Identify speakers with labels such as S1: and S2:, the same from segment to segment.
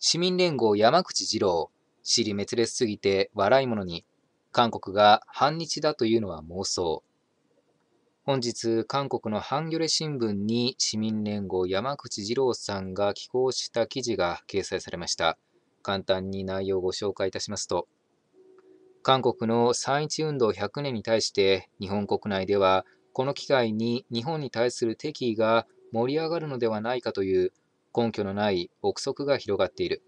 S1: 市民連合山口二郎、支離滅裂すぎて笑い者に、韓国が反日だというのは妄想。本日、韓国のハンギョレ新聞に市民連合山口二郎さんが寄稿した記事が掲載されました。簡単に内容をご紹介いたしますと、韓国の三一運動100年に対して日本国内ではこの機会に日本に対する敵意が盛り上がるのではないかという根拠のない憶測が広がっている。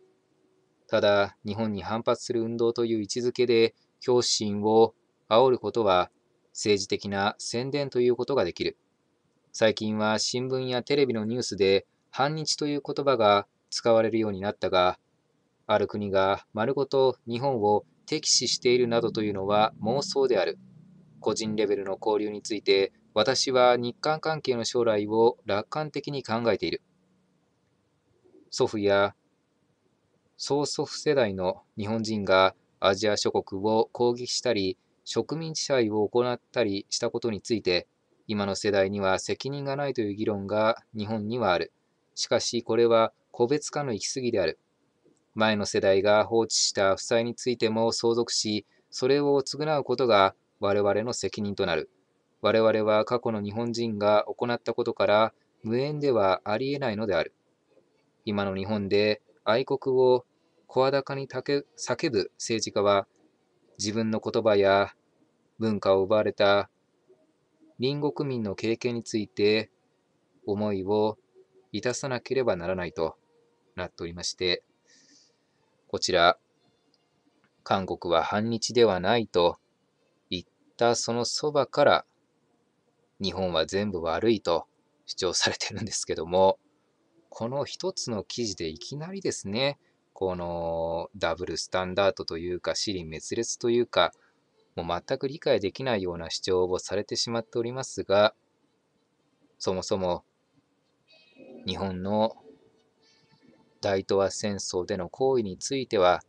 S1: ただ、日本に反発する運動という位置づけで、共心を煽ることは、政治的な宣伝ということができる。最近は新聞やテレビのニュースで、反日という言葉が使われるようになったが、ある国が丸ごと日本を敵視しているなどというのは妄想である。個人レベルの交流について、私は日韓関係の将来を楽観的に考えている。祖父や曽祖父世代の日本人がアジア諸国を攻撃したり植民地支配を行ったりしたことについて今の世代には責任がないという議論が日本にはあるしかしこれは個別化の行き過ぎである前の世代が放置した負債についても相続しそれを償うことが我々の責任となる我々は過去の日本人が行ったことから無縁ではありえないのである今の日本で愛国を声高に叫ぶ政治家は自分の言葉や文化を奪われた隣国民の経験について思いをいたさなければならないとなっておりましてこちら韓国は反日ではないと言ったそのそばから日本は全部悪いと主張されてるんですけどもこの一つの記事でいきなりですね、このダブルスタンダードというか、私利滅裂というか、もう全く理解できないような主張をされてしまっておりますが、そもそも日本の大東亜戦争での行為については、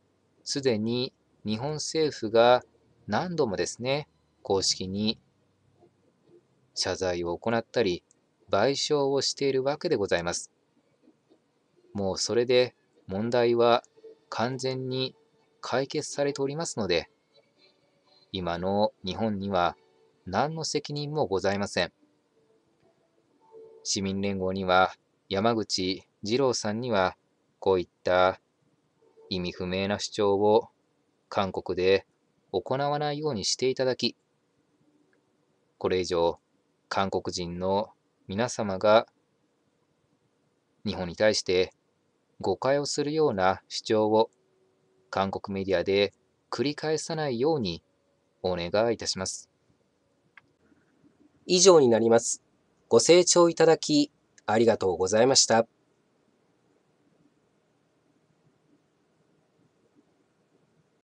S1: すでに日本政府が何度もですね、公式に謝罪を行ったり、賠償をしているわけでございます。もうそれで問題は完全に解決されておりますので、今の日本には何の責任もございません。市民連合には山口二郎さんにはこういった意味不明な主張を韓国で行わないようにしていただき、これ以上韓国人の皆様が日本に対して誤解をするような主張を韓国メディアで繰り返さないようにお願いいたします。以上になります。ご清聴いただきありがとうございました。